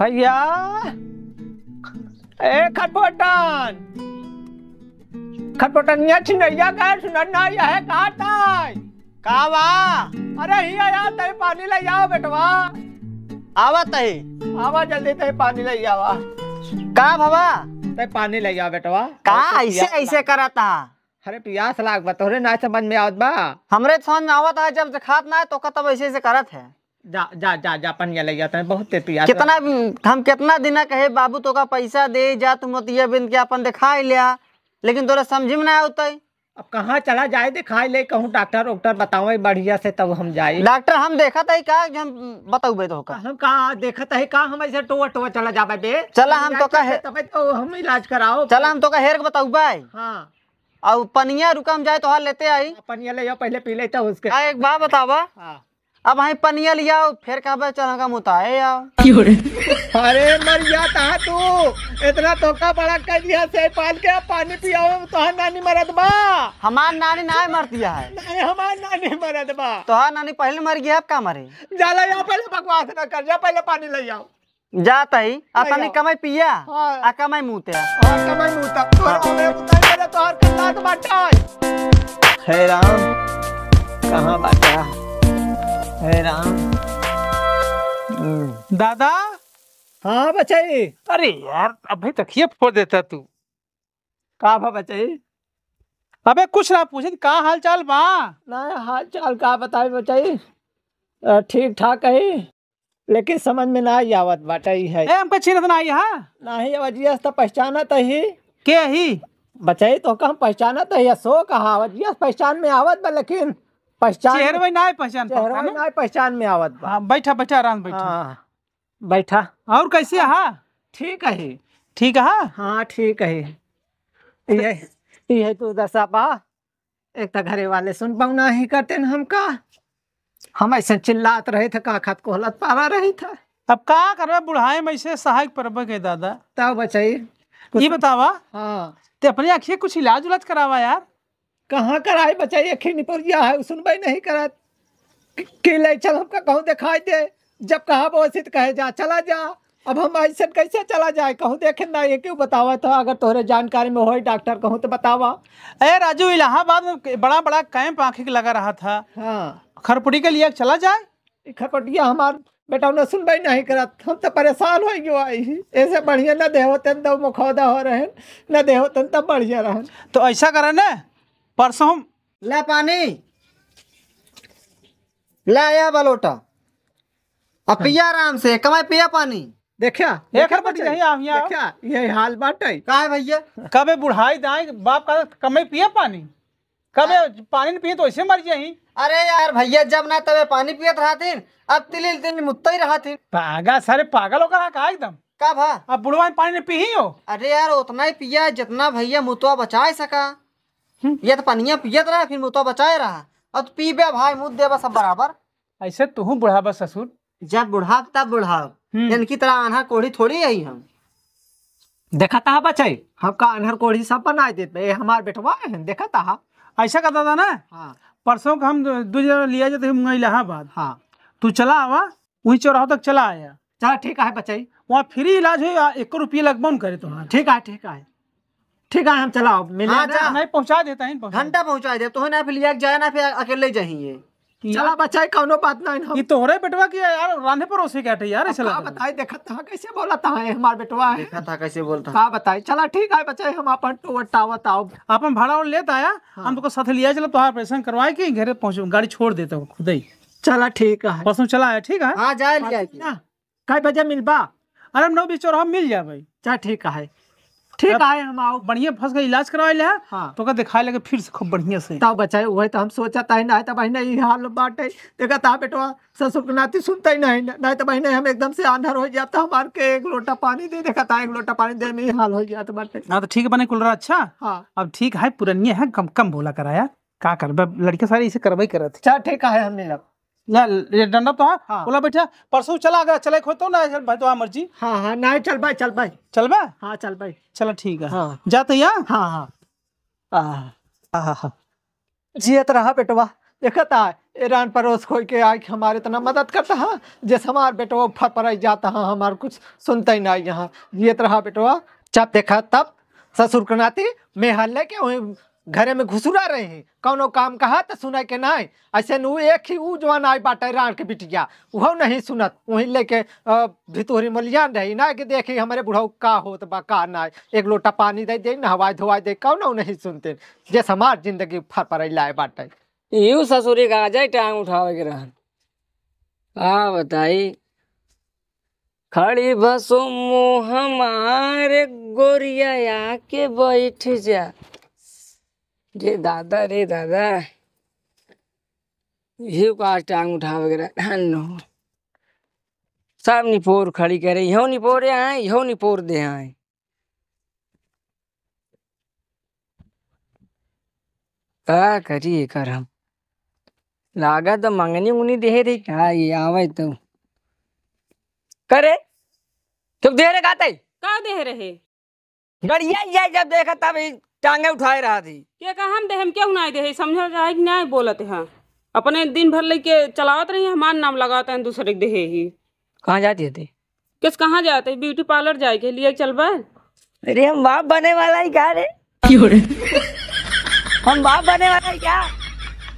भैया ए खटपटन खटपटन ये छिनैया का सुनन्ना यह का ताई कावा अरे हिया आया तई पानी ले आओ बेटवा आवा तही आवा जल्दी तही पानी ले आवा का भवा तई पानी ले आओ बेटवा का ऐसे ऐसे करता अरे प्यास लाग बा ना समझ में आवत बा हमरे समझ में आवत है जब खात ना तो कतब ऐसे ऐसे करत है जा जा जा जापान जा लग जाता है बहुत पिया कितना हम कितना दिन कहे बाबू तो का पैसा दे जा तुम मोतिया बिंद के अपन दिखा लिया लेकिन तोरा समझ में ना होते अब कहाँ चला जाए दिखा ले कहूँ डॉक्टर डॉक्टर बताओ बढ़िया से तब हम जाए डॉक्टर हम देखा था का हम बताऊ बे तो का हम कहा देखा था का हम ऐसे टोवा टोवा चला जाबे बे चला हम तो कहे तब तो हम इलाज कराओ चला हम तो का हेर बताऊ बाई हाँ और पनिया रुका हम जाए तो हाल लेते आई हाँ, पनिया ले जाओ पहले पी लेता उसके एक बात बतावा हाँ अब हाँ पनिया लिया फिर कहा चलो चलगा मुताए आओ अरे मर जाता तू इतना तोका बड़ा कर दिया से पाल के पानी पियाओ हाँ नानी मरद बा हमार नानी ना मर दिया है हमार नानी मरद बा तो हाँ नानी पहले मर गया अब का मरे जाला यहाँ पहले बकवास ना कर जा पहले पानी ले आओ जाता तो ही अपने कमाई पिया हाँ। आ कमाई मुते हां कमाई मुता तोर ओमे मुता मेरे तोहर कितना तो बाटा है राम कहाँ बाटा राम हम्म। दादा हाँ बचाई अरे यार अभी तक ये फोड़ देता तू कहा भा बचाई अबे कुछ ना पूछे कहा हाल चाल बा ना हाल चाल कहा बताए बचाई ठीक ठाक है लेकिन समझ में ना आई आवत बाटाई है ए हमके चिन्ह हाँ? ना आई हां नाही अवजिया त पहचानत ही के ही बचाई तो पहचाना तो तो पहचानत तो है सो कहा अवजिया पहचान में आवत बा लेकिन पहचान तो ना पहचान पहचान में आवत हाँ, बैठा बैठा आराम बैठा हाँ, बैठा और कैसे हा ठीक है ठीक है हाँ, हाँ ठीक है तो एक तो घरे वाले सुन पाना ही करते न हमका हम ऐसे चिल्लात रहे थे का खत को हलत पारा रही था अब का करवे बुढ़ाए में ऐसे सहायक परब के दादा तब बचाई ये बतावा हाँ ते अपने आखिर कुछ इलाज उलाज करावा यार कहाँ कराए बचाइए खिन पुरिया है सुनवाई नहीं करत कि ले चल हमका कहूँ दिखाई दे जब कहा बोसित कहे जा चला जा अब हम ऐसे कैसे चला जाए कहूँ देखे ना ये क्यों बतावा था अगर तोहरे जानकारी में हो डॉक्टर कहूँ तो बतावा अरे राजू इलाहाबाद में बड़ा बड़ा कैंप आंखिक लगा रहा था हाँ खरपुटी के लिए चला जाए खरपुटिया हमार बेटा उन्हें सुनवाई नहीं करत हम तो परेशान हो गए ऐसे बढ़िया न देहोतन तब तो मुखौदा हो रहे न देहोतन तब तो बढ़िया रहन तो ऐसा करें ना परसों ले पानी ले आया बलोटा अब हाँ। पिया आराम से कमाए पिया पानी देखिया एक ये हाल बात है का है भैया कबे बुढ़ाई दाई बाप का कमे पिया पानी कबे पानी पिए तो ऐसे मर जाही अरे यार भैया जब ना तबे पानी पियत रहा थी अब तिलिल तिलिल मुत्ता ही रहा थी पागल सारे पागल होकर का एकदम का भा अब बुढ़वा पानी पी ही हो अरे यार उतना ही पिया जितना भैया मुतवा बचा सका हम्म। ये तो पानी पियत रहा फिर मुँह तो बचाए रहा और पी बे भाई मुँह दे सब बराबर ऐसे तुहू बुढ़ाबा ससुर जब बुढ़ाब तब बुढ़ाब इनकी हम्म। तरह आन्हर कोढ़ी थोड़ी आई हम देखा था बचाई हमका अनहर कोढ़ी सब बनाए देते हमारे बेटवा है देखा था ऐसा करता था ना हाँ। परसों का हम दूसरे लिया जाते हम इलाहाबाद हाँ तू चला आवा वहीं चौराहा तक चला आया चल ठीक है बचाई वहाँ फ्री इलाज हो एक रुपये लगभग करे तुम्हारा ठीक है ठीक है ठीक है हम चलाओ मिले हाँ, जा। नहीं पहुंचा देता है घंटा पहुंचा दे तो है ना फिर लिया जाए ना फिर अकेले जाइए चला बच्चा कौनो बात ना हम तोहरे बेटवा की यार रांधे परोसे के यार चला लगा बताई देखा था कैसे बोला था हमार बेटवा है देखा था कैसे बोलता का बताई चला ठीक है बच्चा हम अपन टोवर टावर तो आओ अपन भाड़ा और लेता तो आया हाँ। हमको साथ लिया चला तोहार ऑपरेशन करवाए कि घर पहुंच गाड़ी छोड़ देते हो खुद ही चला ठीक है परसों चला आया ठीक है हां जाए लिया कई बजे मिलबा अरे नौ बीस हम मिल जाए भाई चल ठीक है ठीक आए हम आओ बढ़िया फंस गए इलाज करवाए ले हाँ। तो का दिखाए लगे फिर से खूब बढ़िया से तब बचाए वही तो हम सोचा था ना तब तो नहीं हाल बाटे देखा था बेटवा ससुर के नाती सुनते ही नहीं ना तो बहने हम एकदम से आंधर हो जाता तो हमार के एक लोटा पानी दे देखा था एक लोटा पानी दे में हाल हो जाता तो बाटे ना हाँ, तो ठीक है बने कुलरा अच्छा हाँ अब ठीक है पुरनिया है कम कम बोला कराया का कर लड़के सारे इसे करवाई करत अच्छा ठीक है हमने अब ना डंडा तो हाँ, हाँ बोला बैठा परसों चला गया चले खोतो ना चल भाई तो आ मर्जी हाँ हाँ ना चल भाई चल भाई चल भाई हाँ चल भाई चलो ठीक है हाँ जा तो यहाँ हाँ हाँ हाँ हाँ जियत रहा बेटवा देखता है ईरान परोस खोई के आई हमारे इतना मदद करता है हाँ। जैसे हमारे बेटवा फर पर जाता है हाँ, हमारे कुछ सुनता ही नहीं यहाँ जियत रहा बेटवा जब देखा तब ससुर कनाती मैं हल लेके वहीं घरे में घुसुरा रहे हैं कौनो काम कहा तो सुने के ना ऐसे नु एक ही ऊ जवान आई बाटे रान के बिटिया वह नहीं सुनत वहीं लेके भितोरी मलियान रही ना कि देखे हमारे बुढ़ऊ का हो तो बा का ना एक लोटा पानी दे दे नहवाई धोवाई दे कौन नहीं सुनते जे समार जिंदगी फर पर लाए बाटे यू ससुरी का जाए टांग उठावे के रहन आ बताई खड़ी बसो मुँह हमारे गोरिया आके बैठ जा रे दादा रे दादा ये का टांग उठा वगैरह हाँ, नो सब निपोर खड़ी करे यो निपोर आए यो निपोर दे आए का करिए कर हम लागा तो मंगनी मुनी दे रही क्या ये आवे तो करे तुम दे रहे गाते का दे रहे गड़िया जब देखा तब टांगे उठाए रहा थी के कहा हम देहम क्यों ना दे समझ जाए कि न्याय बोलते हैं अपने दिन भर लेके चलावत रही हमार नाम लगाते हैं दूसरे के दे ही कहाँ जाती है किस कहाँ जाते ब्यूटी पार्लर जाए के लिए चल अरे हम बाप बने वाला ही क्या रे हम बाप बने वाला ही क्या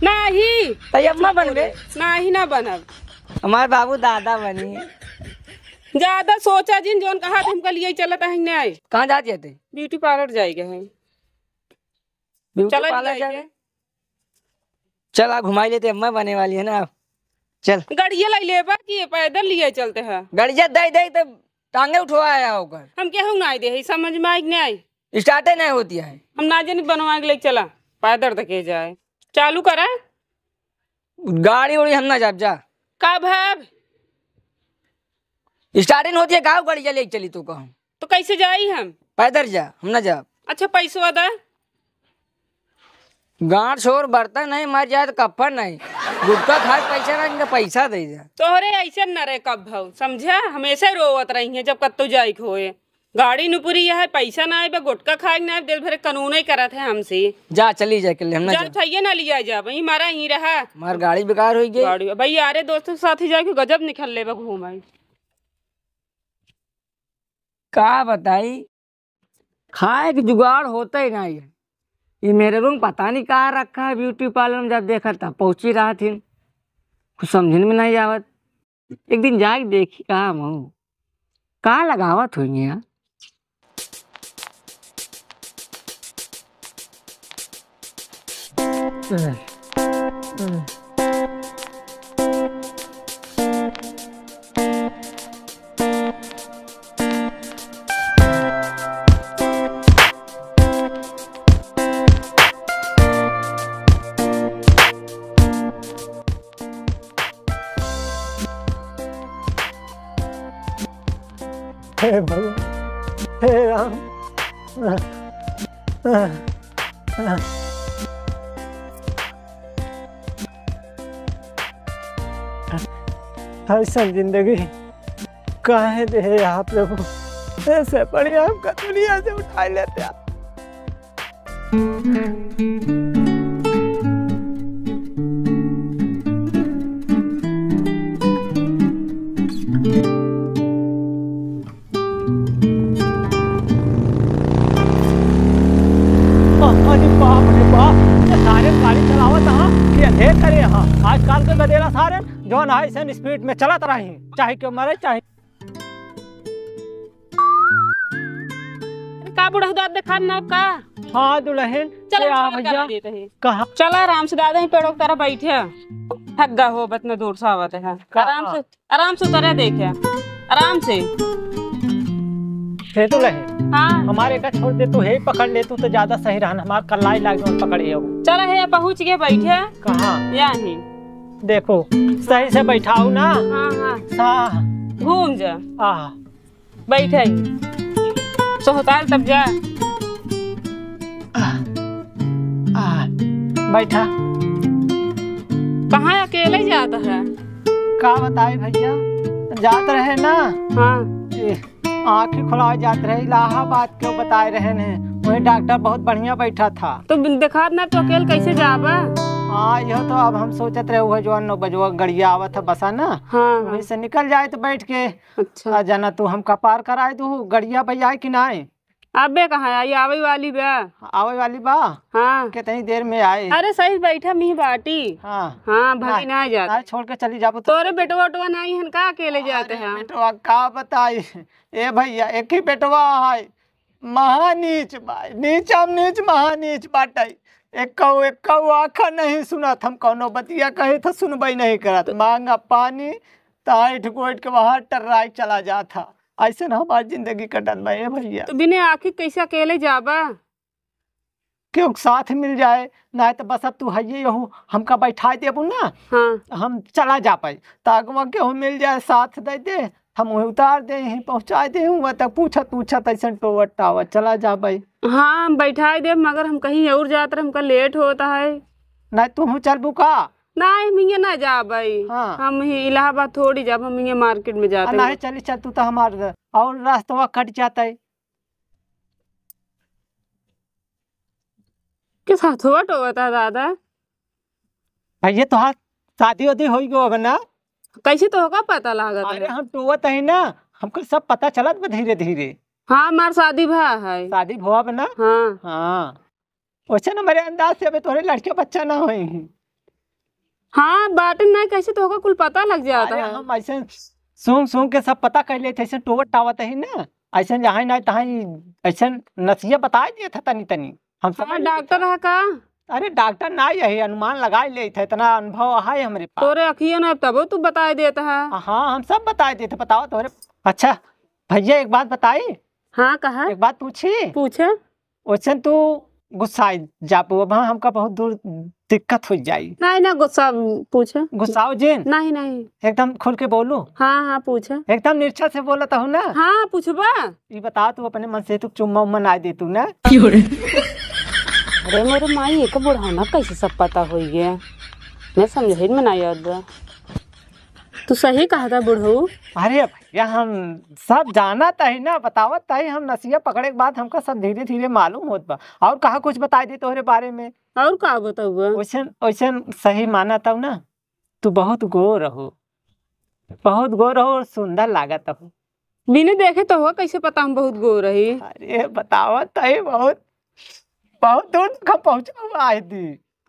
नहीं अम्मा बन गए नहीं ना बन हमारे बाबू दादा बनी ज्यादा सोचा जिन जोन कहा हमका लिए चलता है न्याय कहाँ जाते ब्यूटी पार्लर जाएगा हम ब्यूटी पार्लर चल आप घुमाई लेते अम्मा बने वाली है ना आप चल गड़िया लाई ले बा कि पैदल लिए चलते हैं गड़िया दे दे तो टांगे उठवाया होकर हम क्या हूँ ना दे समझ में आई नहीं आई स्टार्ट नहीं होती है हम ना जाने बनवा के लेके चला पैदल तक तो जाए चालू करा गाड़ी उड़ी हम ना जाब जा का है स्टार्टिंग होती है गाँव गाड़ी जा चली तू कहूँ तो कैसे जाए हम पैदल जा हम ना जाब अच्छा पैसों दा गांड छोर बर्तन नहीं मर जाए तो कप्पन नहीं गुटका खाए पैसा ना इनका तो पैसा दे जा तोहरे ऐसे न रहे कब भाव समझा हमेशा रोवत रही है जब कत्तू जाए खोए गाड़ी नुपुरी है पैसा ना आए गुटका खाए ना दिल भरे कानून ही करत है हमसे जा चली जाए के लिए हम जा चाहिए ना लिया जा भाई हमारा ही रहा मार गाड़ी बेकार हो गई गाड़ी भाई यारे दोस्तों साथ ही जाए गजब निकल ले घूम का बताई खाए के जुगाड़ होता ही ना ये ये मेरे रूम पता नहीं कहाँ रखा है ब्यूटी पार्लर में जब देखा तब पहुँच ही रहा थी कुछ समझ में नहीं आवत एक दिन जा देखी कहाँ महू कहाँ लगावत हुई यार Mm. Mm. हे भगवान हे राम हर ऐसा जिंदगी कहे दे आप प्रभु ऐसे बढ़िया आपका दुनिया से उठा लेते आप अरे बाप अरे स्पीड में चलत रही चाहे क्यों मरे चाहे का बुढ़ा दाद देखा ना का हाँ दुल्हन चल भैया कहा चल आराम से दादा ही पेड़ों की तरह बैठे थक गए हो बतना दूर से आवत है आराम से आराम से उतरे देखे आराम से दे तो रहे हाँ हमारे का छोड़ दे तो है पकड़ ले तू तो ज्यादा सही रहन हमार कल्लाई लागे और पकड़े हो चल है पहुंच गए बैठे कहाँ यहीं देखो सही से बैठाओ ना हाँ हाँ घूम जा आ बैठे सोहताल तब जा आ, आ, बैठा कहाँ अकेले जाता है का बताए भैया जात रहे ना हाँ आँखें खुलाए जाते रहे इलाहाबाद क्यों बताए रहे वही डॉक्टर बहुत बढ़िया बैठा था तो दिखा ना तो अकेले कैसे जाबा हाँ? हाँ यह तो अब हम सोचते रहे वह जो नौ बजे गड़िया आवा था बसा ना हाँ, हाँ। वहीं से निकल जाए तो बैठ के अच्छा जाना तू हम कपार कराए तू तो गड़िया भैया कि ना अबे कहा आई आवे वाली बा हाँ, आवे वाली बा हाँ कितनी देर में आए अरे सही बैठा मी बाटी हाँ हाँ भाई ना जा छोड़ के चली जाबो तो अरे बेटवा उटवा नहीं हन का अकेले जाते हैं बेटवा का बताई ए भैया एक ही बेटवा है महानीच बाई हम नीच महानीच बाटाई एक कौ आख नहीं सुनत हम कौनो बतिया कहे था तो सुनबई नहीं करत तो- मांगा पानी ताठ गोइठ के बाहर टर्राई चला जाता ऐसे ना हमारी जिंदगी कटल भाई भैया तो बिना आखिर कैसे अकेले जाबा क्यों साथ मिल जाए ना तो बस अब तू हइये हूँ हमका बैठा दे ना हाँ। हम चला जा पाए ताकवा गेहूँ मिल जाए साथ दे दे हम वही उतार दे हैं पहुँचा दे वहाँ तक पूछत पूछत ऐसा टोवर टावर चला जा पाए हाँ बैठा दे मगर हम कहीं और जाते हमका लेट होता है ना तुम चल बुका नहीं मिंगे ना जा भाई हाँ। हम ही इलाहाबाद थोड़ी जाब हम हिंगे मार्केट में जाते नहीं चल चल तू तो हमारे और रास्ता कट जाता है के साथ हुआ तो बता दादा भाई ये तो हाँ शादी वादी हो गई ना कैसे तो होगा पता लगा अरे हम तो है ना हमको सब पता चला तो धीरे धीरे हाँ हमारे शादी भा है शादी भुआ बना हाँ हाँ वैसे ना मेरे अंदाज से अभी तुम्हारे लड़के बच्चा ना होएंगे हाँ बाटन ना कैसे तो होगा कुल पता लग जाता है हम ऐसे सूंघ सूंघ के सब पता कर लेते ऐसे टोवर टावत तो है ना ऐसे जहाँ ना तहाँ ऐसे नसीहत बता दिए था तनी तनी हम सब हाँ, डॉक्टर है का अरे डॉक्टर ना यही अनुमान लगा ले थे इतना अनुभव है हमारे पास तोरे अखिया ना तब तू बता देता है हाँ हम सब बता देते बताओ तोरे अच्छा भैया एक बात बताई हाँ कहा एक बात पूछी पूछे ओसन तू गुस्सा जाप वहाँ हमका बहुत दूर दिक्कत हो जाये नहीं ना गुस्सा पूछे गुस्साओ जेन नहीं नहीं एकदम खुल के बोलू हाँ हाँ पूछे एकदम निरछा से बोला था ना हाँ पूछबा ये बता तू अपने मन से तू चुम्मा उम्मा ना दे तू ना अरे मेरे माई एक बुढ़ाना कैसे सब पता हो गया मैं समझ ही ना याद तू तो सही कहा था बुढ़ू अरे भैया हम सब जाना तही ना बतावत तही हम नसिया पकड़े के बाद हमका सब धीरे धीरे मालूम होत बा और कहा कुछ बता दे तोहरे बारे में और कहा बताऊँ सही माना तब ना तू बहुत गो रहो बहुत गो रहो और सुंदर लागत हो बिना देखे तो हुआ कैसे पता हम बहुत गो रही अरे बतावत तही बहुत बहुत दूर का पहुंचा हुआ आई थी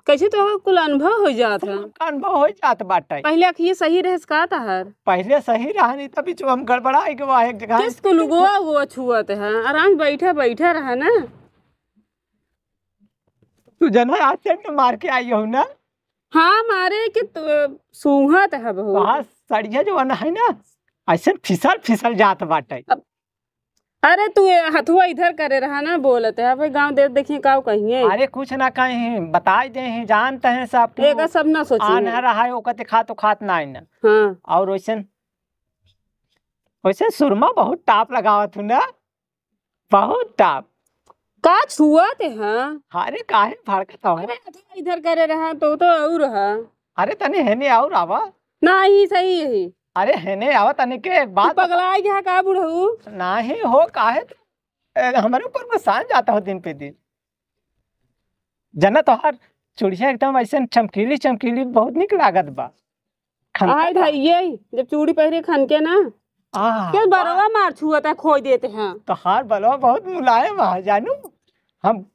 कैसे तो कुल अनुभव हो जाता है अनुभव हो जात बाटे पहले अखिए सही रहे का हर पहले सही रहा नहीं तभी जो हम गड़बड़ा के वो एक जगह किस कुल गोवा वो छुअत है आराम बैठे बैठे रहा ना तू जना आज से तो मार के आई हो ना हाँ मारे के सूहत है बहुत सड़िया जो है ना ऐसे फिसल फिसल जात बाटे अब अरे तू हथुआ इधर करे रहा ना बोलते है भाई गांव देख देखिए का कहिए अरे कुछ ना कहे बताई दे हैं जानते हैं सब एक सब ना सोचिए आ ना रहा है ओकते खा तो खात ना ना हां और वैसन वैसे सुरमा बहुत टाप लगावत हूं ना बहुत टाप का छुआ छुआत हां अरे काहे भड़कत हो अरे इधर करे रहा तो तो और रहा अरे तने है ने और आवा नहीं सही है अरे है ने आवत अनिके बात पगला गया का बुढ़ऊ नाही हो काहे हमरे ऊपर में मसान जाता हो दिन पे दिन जन्नत हर चुड़िया एकदम ऐसे चमकीली चमकीली बहुत निक लागत बा आय भाई ये जब चूड़ी पहरे खनके ना आ क्या बरवा मार छुआता है खोई देते हैं तो हार बलवा बहुत मुलायम है जानू हम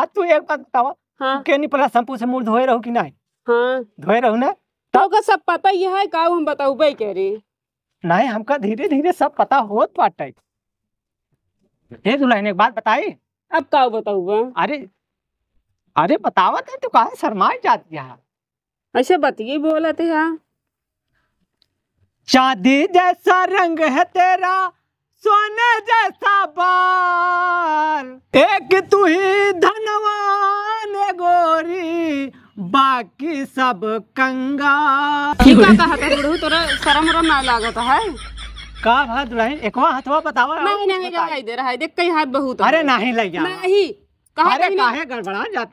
आ तू एक बात बतावा हाँ? के नहीं पला शैंपू से मुंह धोए रहो कि नहीं हां धोए रहो ना तो का सब पता ही है का हम बताऊबे के रे नहीं हमका धीरे धीरे सब पता होत पाटे ए दुल्हन एक बात बताई अब का बताऊबा अरे अरे बतावत है तो काहे शर्मा जात गया ऐसे बतिए बोलत है चांदी जैसा रंग है तेरा सोने जैसा बाल एक तू ही धनवान गोरी बाकी सब कंगा का तोरा शरम रम ना लागत है का हाथ रहे एकवा हाथवा बतावा नहीं नहीं लगाई दे रहा है देख कई हाथ बहुत अरे नहीं लग नहीं कहा अरे काहे गड़बड़ा जात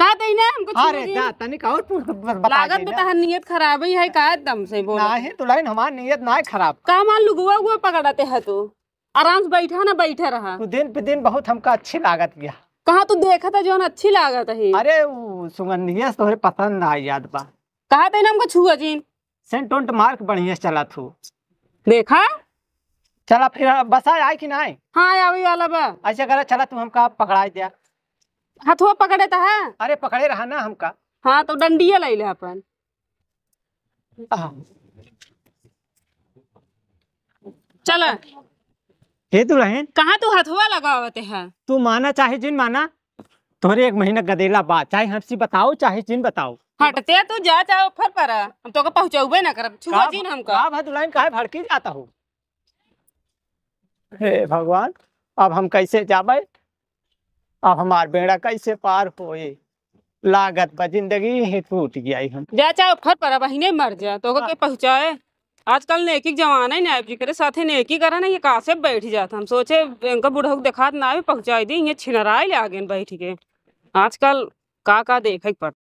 का हमको अरे दा लागत बता तो नियत खराब ही है का एकदम से बोल तो लाइन हमार नियत ना खराब का मान लुगवा हुआ पकड़ाते है तू आराम से बैठा ना बैठा रहा तू दिन पे दिन बहुत हमका अच्छी लागत गया कहा तू देखा था जो अच्छी लागत है अरे सुगंधिया तोहरे पसंद आई याद बा कहा था हमको छुआ जी सेंट उंट मार्क बढ़िया चला थू देखा चला फिर बस आए कि ना हाँ आवे वाला बा अच्छा करा चला तू हमका पकड़ा दिया हथवा पकड़े तो है अरे पकड़े रहा ना हमका हाँ तो डंडिया ले ले अपन चला हे दुल्हन कहाँ तू हथवा लगावते है तू माना चाहे जिन माना तोरे एक महीना गदेला बात चाहे हमसी बताओ चाहे जिन बताओ हटते तू जा चाहे ऑफर पर हम तो पहुंचाऊबे ना कर छुआ जिन हमको का भदुलाइन काहे भड़की जाता हूँ हे भगवान अब हम कैसे जाबे अब हमार बेड़ा कैसे पार होए लागत बा जिंदगी ही टूट गया हम जा चाहे ऑफर पर बहिने मर जा तो के पहुंचाए आजकल नेकी जमाना ही नायब जी करे ही नेकी करे ना ये कहा से बैठ जाता हम सोचे इनका बुढ़ोक देखा ना भी पहुंचाई दी ये छिनरा ले आगे बैठ के आजकल का का देखे पड़ता